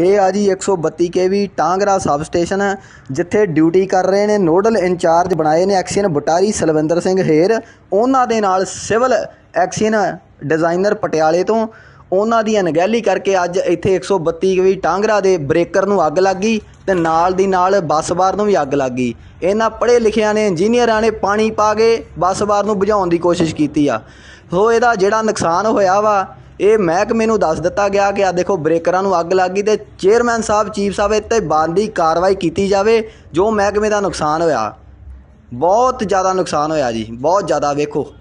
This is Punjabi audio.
ਇਹ ਆ ਜੀ 132 ਕੇਵੀ ਟਾਂਗਰਾ ਸਬ ਸਟੇਸ਼ਨ ਹੈ ਜਿੱਥੇ ਡਿਊਟੀ ਕਰ ਰਹੇ ਨੇ ਨੋਡਲ ਇੰਚਾਰਜ ਬਣਾਏ ਨੇ ਐਕਸੀਅਨ ਬਟਾਰੀ ਸਲਵਿੰਦਰ ਸਿੰਘ ਹੇਰ ਉਹਨਾਂ ਦੇ ਨਾਲ ਸਿਵਲ ਐਕਸੀਅਨ ਡਿਜ਼ਾਈਨਰ ਪਟਿਆਲੇ ਤੋਂ ਉਹਨਾਂ ਦੀ ਅਣਗਹਿਲੀ ਕਰਕੇ ਅੱਜ ਇੱਥੇ 132 ਕੇਵੀ ਟਾਂਗਰਾ ਦੇ ਬ੍ਰੇਕਰ ਨੂੰ ਅੱਗ ਲੱਗ ਗਈ ਤੇ ਨਾਲ ਦੀ ਨਾਲ ਬੱਸ ਬਾਰ ਨੂੰ ਵੀ ਅੱਗ ਲੱਗ ਗਈ ਇਹਨਾਂ ਪੜੇ ਲਿਖਿਆਂ ਨੇ ਇੰਜੀਨੀਅਰਾਂ ਨੇ ਪਾਣੀ ਪਾ ਕੇ ਬੱਸ ਬਾਰ ਨੂੰ ਬੁਝਾਉਣ ਦੀ ਕੋਸ਼ਿਸ਼ ਕੀਤੀ ਆ ਸੋ ਇਹਦਾ ਜਿਹੜਾ ਨੁਕਸਾਨ ਹੋਇਆ ਵਾ ਇਹ ਮਹਿਕਮੇ ਨੂੰ ਦੱਸ ਦਿੱਤਾ ਗਿਆ ਕਿ ਆ ਦੇਖੋ ਬ੍ਰੇਕਰਾਂ ਨੂੰ ਅੱਗ ਲੱਗ ਗਈ ਤੇ ਚੇਅਰਮੈਨ ਸਾਹਿਬ ਚੀਫ ਸਾਹਿਬ ਇੱਥੇ ਬੰਦੀ ਕਾਰਵਾਈ ਕੀਤੀ ਜਾਵੇ ਜੋ ਮਹਿਕਮੇ ਦਾ ਨੁਕਸਾਨ ਹੋਇਆ ਬਹੁਤ ਜ਼ਿਆਦਾ ਨੁਕਸਾਨ ਹੋਇਆ ਜੀ ਬਹੁਤ ਜ਼ਿਆਦਾ ਵੇਖੋ